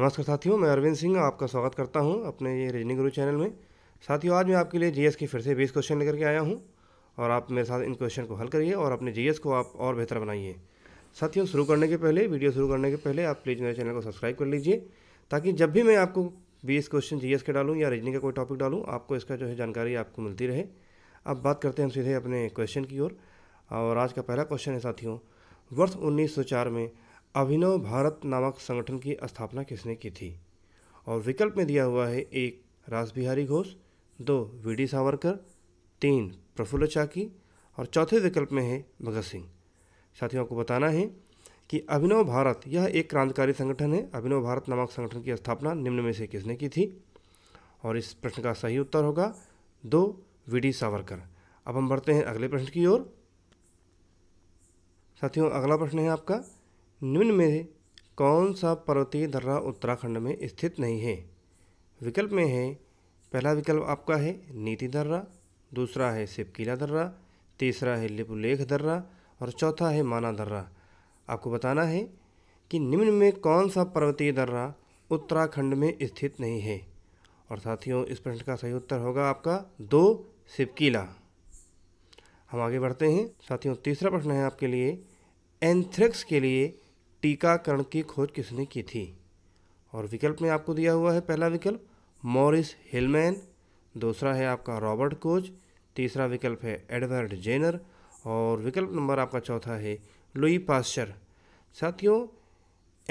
नमस्कार साथियों मैं अरविंद सिंह आपका स्वागत करता हूं अपने ये रीजनिंग गुरु चैनल में साथियों आज मैं आपके लिए जीएस के फिर से बीस क्वेश्चन लेकर के आया हूं और आप मेरे साथ इन क्वेश्चन को हल करिए और अपने जीएस को आप और बेहतर बनाइए साथियों शुरू करने के पहले वीडियो शुरू करने के पहले आप प्लीज़ मेरे चैनल को सब्सक्राइब कर लीजिए ताकि जब भी मैं आपको बीस क्वेश्चन जी के डालूँ या रीजनिंग का कोई टॉपिक डालूँ आपको इसका जो है जानकारी आपको मिलती रहे अब बात करते हैं हम सीधे अपने क्वेश्चन की ओर और आज का पहला क्वेश्चन है साथियों वर्ष उन्नीस में अभिनव भारत नामक संगठन की स्थापना किसने की थी और विकल्प में दिया हुआ है एक रासबिहारी घोष दो वी डी सावरकर तीन प्रफुल्ल चाकी और चौथे विकल्प में है भगत सिंह साथियों को बताना है कि अभिनव भारत यह एक क्रांतिकारी संगठन है अभिनव भारत नामक संगठन की स्थापना निम्न में से किसने की थी और इस प्रश्न का सही उत्तर होगा दो वी डी सावरकर अब हम बढ़ते हैं अगले प्रश्न की ओर साथियों अगला प्रश्न है आपका निम्न में कौन सा पर्वतीय दर्रा उत्तराखंड में स्थित नहीं है विकल्प में है पहला विकल्प आपका है नीति दर्रा दूसरा है सिपकीला दर्रा तीसरा है लिपुलेख दर्रा और चौथा है माना दर्रा आपको बताना है कि निम्न में कौन सा पर्वतीय दर्रा उत्तराखंड में स्थित नहीं है और साथियों इस प्रश्न का सही उत्तर होगा आपका दो सिपकीला हम आगे बढ़ते हैं साथियों तीसरा प्रश्न है आपके लिए एंथ्रेक्स के लिए टीकाकरण की खोज किसने की थी और विकल्प में आपको दिया हुआ है पहला विकल्प मॉरिस हिलमैन दूसरा है आपका रॉबर्ट कोच तीसरा विकल्प है एडवर्ड जेनर और विकल्प नंबर आपका चौथा है लुई पास्चर साथियों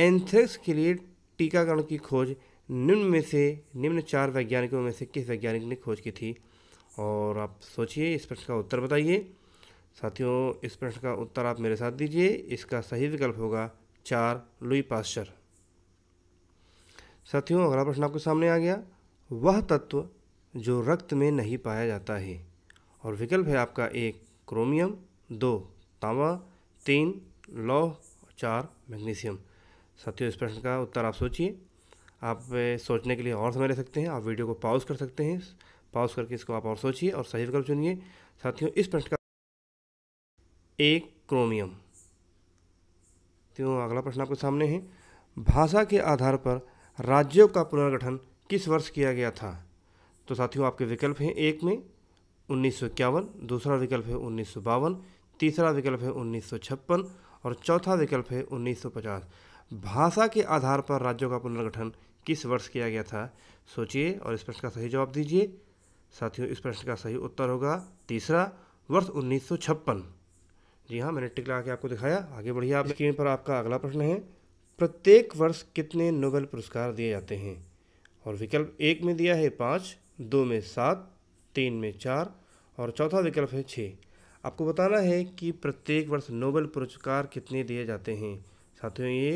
एंथ्रेक्स के लिए टीकाकरण की खोज निम्न में से निम्न चार वैज्ञानिकों में से किस वैज्ञानिक ने खोज की थी और आप सोचिए इस प्रश्न का उत्तर बताइए साथियों इस प्रश्न का उत्तर आप मेरे साथ दीजिए इसका सही विकल्प होगा चार लुई पास्चर साथियों अगला प्रश्न आपके सामने आ गया वह तत्व जो रक्त में नहीं पाया जाता है और विकल्प है आपका एक क्रोमियम दो तांबा तीन लौह चार मैग्नीशियम साथियों इस प्रश्न का उत्तर आप सोचिए आप सोचने के लिए और समय ले सकते हैं आप वीडियो को पॉज कर सकते हैं पॉज करके इसको आप और सोचिए और सही विकल्प चुनिए साथियों इस प्रश्न का एक क्रोमियम तो अगला प्रश्न आपके सामने है भाषा के आधार पर राज्यों का पुनर्गठन किस वर्ष किया गया था तो साथियों आपके विकल्प हैं एक में उन्नीस दूसरा विकल्प है उन्नीस तीसरा विकल्प है उन्नीस और चौथा विकल्प है 1950 भाषा के आधार पर राज्यों का पुनर्गठन किस वर्ष किया गया था सोचिए और इस प्रश्न का सही जवाब दीजिए साथियों इस प्रश्न का सही उत्तर होगा तीसरा वर्ष उन्नीस जी हाँ मैंने टिक लगा के आपको दिखाया आगे बढ़िए आप स्क्रीन पर आपका अगला प्रश्न है प्रत्येक वर्ष कितने नोबेल पुरस्कार दिए जाते हैं और विकल्प एक में दिया है पाँच दो में सात तीन में चार और चौथा विकल्प है छः आपको बताना है कि प्रत्येक वर्ष नोबेल पुरस्कार कितने दिए जाते हैं साथियों ये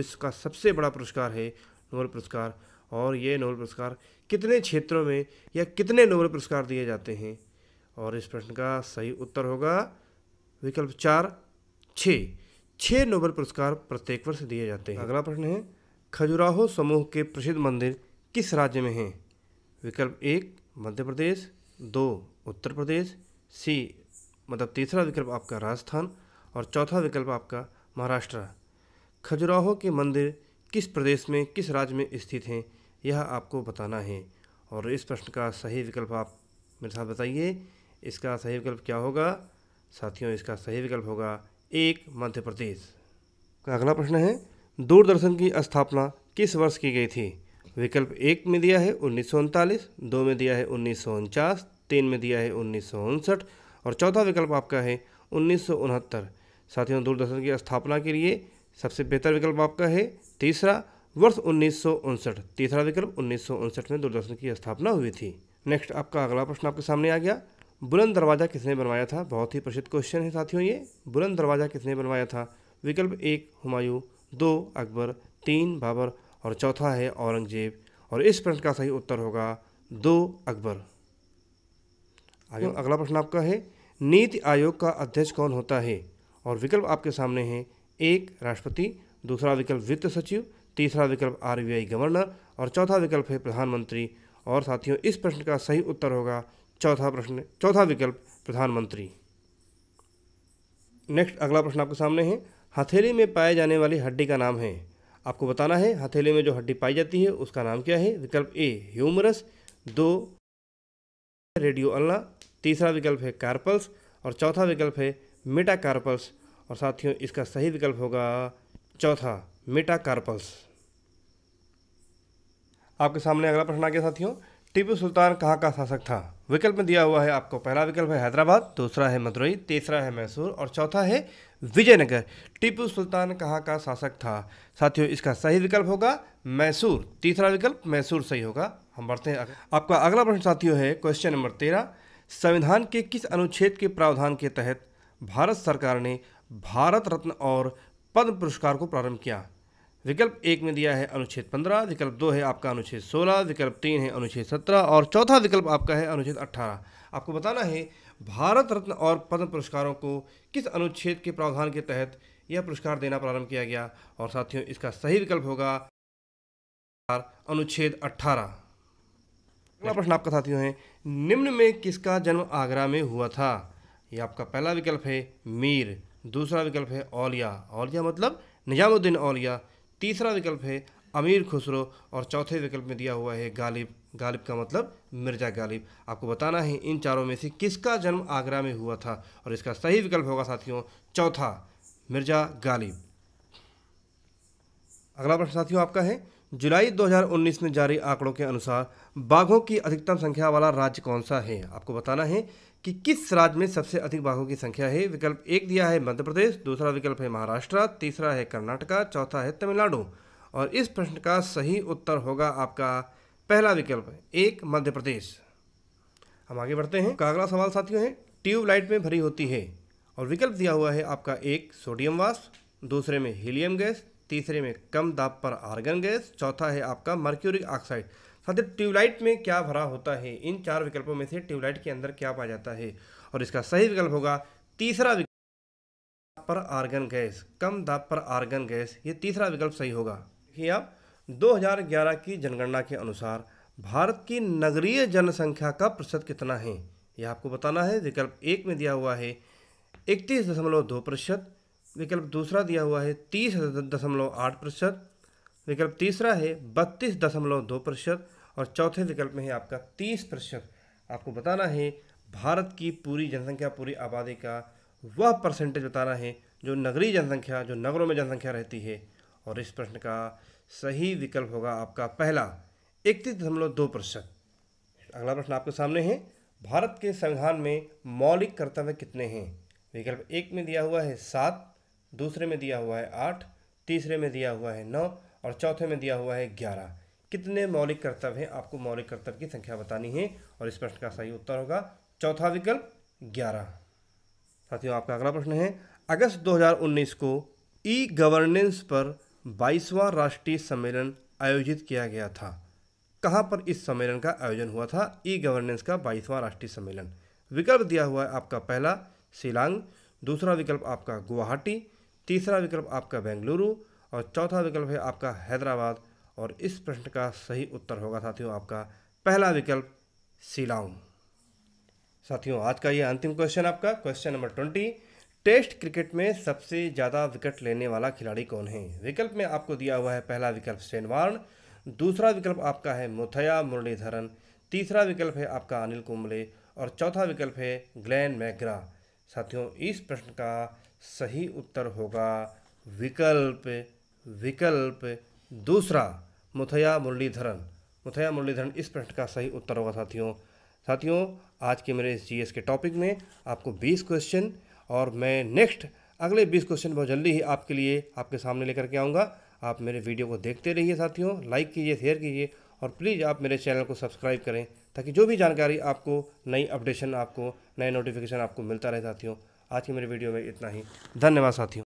विश्व का सबसे बड़ा पुरस्कार है नोबेल पुरस्कार और ये नोबेल पुरस्कार कितने क्षेत्रों में या कितने नोबेल पुरस्कार दिए जाते हैं और इस प्रश्न का सही उत्तर होगा विकल्प चार छः छः नोबेल पुरस्कार प्रत्येक वर्ष दिए जाते हैं अगला प्रश्न है खजुराहो समूह के प्रसिद्ध मंदिर किस राज्य में हैं विकल्प एक मध्य प्रदेश दो उत्तर प्रदेश सी मतलब तीसरा विकल्प आपका राजस्थान और चौथा विकल्प आपका महाराष्ट्र खजुराहो के मंदिर किस प्रदेश में किस राज्य में स्थित हैं यह आपको बताना है और इस प्रश्न का सही विकल्प आप मेरे साथ बताइए इसका सही विकल्प क्या होगा साथियों इसका सही विकल्प होगा एक मध्य प्रदेश का अगला प्रश्न है दूरदर्शन की स्थापना किस वर्ष की गई थी विकल्प एक में दिया है उन्नीस सौ उनतालीस दो में दिया है उन्नीस सौ उनचास तीन में दिया है उन्नीस सौ उनसठ और चौथा विकल्प आपका है उन्नीस सौ उनहत्तर साथियों दूरदर्शन की स्थापना के लिए सबसे बेहतर विकल्प आपका है तीसरा वर्ष उन्नीस सौ उनसठ तीसरा विकल्प उन्नीस सौ उनसठ में दूरदर्शन की स्थापना हुई थी नेक्स्ट आपका अगला प्रश्न आपके सामने आ गया बुलंद दरवाज़ा किसने बनवाया था बहुत ही प्रसिद्ध क्वेश्चन है साथियों ये बुलंद दरवाज़ा किसने बनवाया था विकल्प एक हुमायूं दो अकबर तीन बाबर और चौथा है औरंगजेब और इस प्रश्न का सही उत्तर होगा दो अकबर आगे हम्म। अगला प्रश्न आपका है नीति आयोग का अध्यक्ष कौन होता है और विकल्प आपके सामने हैं एक राष्ट्रपति दूसरा विकल्प वित्त सचिव तीसरा विकल्प आरबीआई गवर्नर और चौथा विकल्प है प्रधानमंत्री और साथियों इस प्रश्न का सही उत्तर होगा चौथा प्रश्न चौथा विकल्प प्रधानमंत्री नेक्स्ट अगला प्रश्न आपके सामने है हथेली में पाए जाने वाली हड्डी का नाम है आपको बताना है हथेली में जो हड्डी पाई जाती है उसका नाम क्या है विकल्प ए ह्यूमरस दो रेडियो अल्ला तीसरा विकल्प है कार्पल्स और चौथा विकल्प है कार्पल्स और साथियों इसका सही विकल्प होगा चौथा कार्पल्स आपके सामने अगला प्रश्न आ गया साथियों टीपू सुल्तान कहाँ का शासक था विकल्प में दिया हुआ है आपको पहला विकल्प है हैदराबाद दूसरा है मदुरई तीसरा है मैसूर और चौथा है विजयनगर टीपू सुल्तान कहाँ का शासक था साथियों इसका सही विकल्प होगा मैसूर तीसरा विकल्प मैसूर सही होगा हम बढ़ते हैं आपका अगला प्रश्न साथियों है क्वेश्चन नंबर तेरह संविधान के किस अनुच्छेद के प्रावधान के तहत भारत सरकार ने भारत रत्न और पद्म पुरस्कार को प्रारंभ किया विकल्प एक में दिया है अनुच्छेद पंद्रह विकल्प दो है आपका अनुच्छेद सोलह विकल्प तीन है अनुच्छेद सत्रह और चौथा विकल्प आपका है अनुच्छेद अट्ठारह आपको बताना है भारत रत्न और पद्म पुरस्कारों को किस अनुच्छेद के प्रावधान के तहत यह पुरस्कार देना प्रारंभ किया गया और साथियों इसका सही विकल्प होगा अनुच्छेद अट्ठारह अगला प्रश्न आपका साथियों है निम्न में किसका जन्म आगरा में हुआ था यह आपका पहला विकल्प है मीर दूसरा विकल्प है औलिया औलिया मतलब निजामुद्दीन औलिया तीसरा विकल्प है अमीर खुसरो और चौथे विकल्प में दिया हुआ है गालिब गालिब का मतलब मिर्जा गालिब आपको बताना है इन चारों में से किसका जन्म आगरा में हुआ था और इसका सही विकल्प होगा साथियों चौथा मिर्जा गालिब अगला प्रश्न साथियों आपका है जुलाई 2019 में जारी आंकड़ों के अनुसार बाघों की अधिकतम संख्या वाला राज्य कौन सा है आपको बताना है कि किस राज्य में सबसे अधिक बाघों की संख्या है विकल्प एक दिया है मध्य प्रदेश दूसरा विकल्प है महाराष्ट्र तीसरा है कर्नाटका चौथा है तमिलनाडु और इस प्रश्न का सही उत्तर होगा आपका पहला विकल्प एक मध्य प्रदेश हम आगे बढ़ते हैं कागला सवाल साथियों है ट्यूबलाइट में भरी होती है और विकल्प दिया हुआ है आपका एक सोडियम वास दूसरे में हीलियम गैस तीसरे में कम दाब पर आर्गन गैस चौथा है आपका मर्क्यूरिक ऑक्साइड साथ ही ट्यूबलाइट में क्या भरा होता है इन चार विकल्पों में से ट्यूबलाइट के अंदर क्या पाया जाता है और इसका सही विकल्प होगा तीसरा विकल्प पर आर्गन गैस कम दाब पर आर्गन गैस ये तीसरा विकल्प सही होगा देखिए आप 2011 की जनगणना के अनुसार भारत की नगरीय जनसंख्या का प्रतिशत कितना है यह आपको बताना है विकल्प एक में दिया हुआ है इकतीस दशमलव दो प्रतिशत विकल्प दूसरा दिया हुआ है तीस दशमलव आठ प्रतिशत विकल्प तीसरा है बत्तीस दशमलव दो प्रतिशत और चौथे विकल्प में है आपका तीस प्रतिशत आपको बताना है भारत की पूरी जनसंख्या पूरी आबादी का वह परसेंटेज बताना है जो नगरीय जनसंख्या जो नगरों में जनसंख्या रहती है और इस प्रश्न का सही विकल्प होगा आपका पहला इकतीस दशमलव दो प्रतिशत अगला प्रश्न आपके सामने है भारत के संविधान में मौलिक कर्तव्य कितने हैं विकल्प एक में दिया हुआ है सात दूसरे में दिया हुआ है आठ तीसरे में दिया हुआ है नौ और चौथे में दिया हुआ है ग्यारह कितने मौलिक कर्तव्य हैं आपको मौलिक कर्तव्य की संख्या बतानी है और इस प्रश्न का सही उत्तर होगा चौथा विकल्प ग्यारह साथियों आपका अगला प्रश्न है अगस्त 2019 को ई गवर्नेंस पर 22वां राष्ट्रीय सम्मेलन आयोजित किया गया था कहाँ पर इस सम्मेलन का आयोजन हुआ था ई गवर्नेंस का 22वां राष्ट्रीय सम्मेलन विकल्प दिया हुआ है आपका पहला शिलांग दूसरा विकल्प आपका गुवाहाटी तीसरा विकल्प आपका बेंगलुरु और चौथा विकल्प है आपका हैदराबाद और इस प्रश्न का सही उत्तर होगा साथियों आपका पहला विकल्प शिलांग साथियों आज का ये अंतिम क्वेश्चन आपका question number twenty test cricket में सबसे ज़्यादा विकेट लेने वाला खिलाड़ी कौन है विकल्प में आपको दिया हुआ है पहला विकल्प शेन दूसरा विकल्प आपका है मुथया मुरलीधरन तीसरा विकल्प है आपका अनिल कुंबले और चौथा विकल्प है ग्लैन मैग्रा साथियों इस प्रश्न का सही उत्तर होगा विकल्प विकल्प दूसरा मुथया मुरलीधरन मुथया मुरलीधरन इस प्रश्न का सही उत्तर होगा साथियों साथियों आज के मेरे इस जीएस के टॉपिक में आपको 20 क्वेश्चन और मैं नेक्स्ट अगले 20 क्वेश्चन बहुत जल्दी ही आपके लिए आपके सामने लेकर के आऊँगा आप मेरे वीडियो को देखते रहिए साथियों लाइक कीजिए शेयर कीजिए और प्लीज़ आप मेरे चैनल को सब्सक्राइब करें ताकि जो भी जानकारी आपको नई अपडेशन आपको नए नोटिफिकेशन आपको मिलता रहे साथियों आज की मेरे वीडियो में इतना ही धन्यवाद साथियों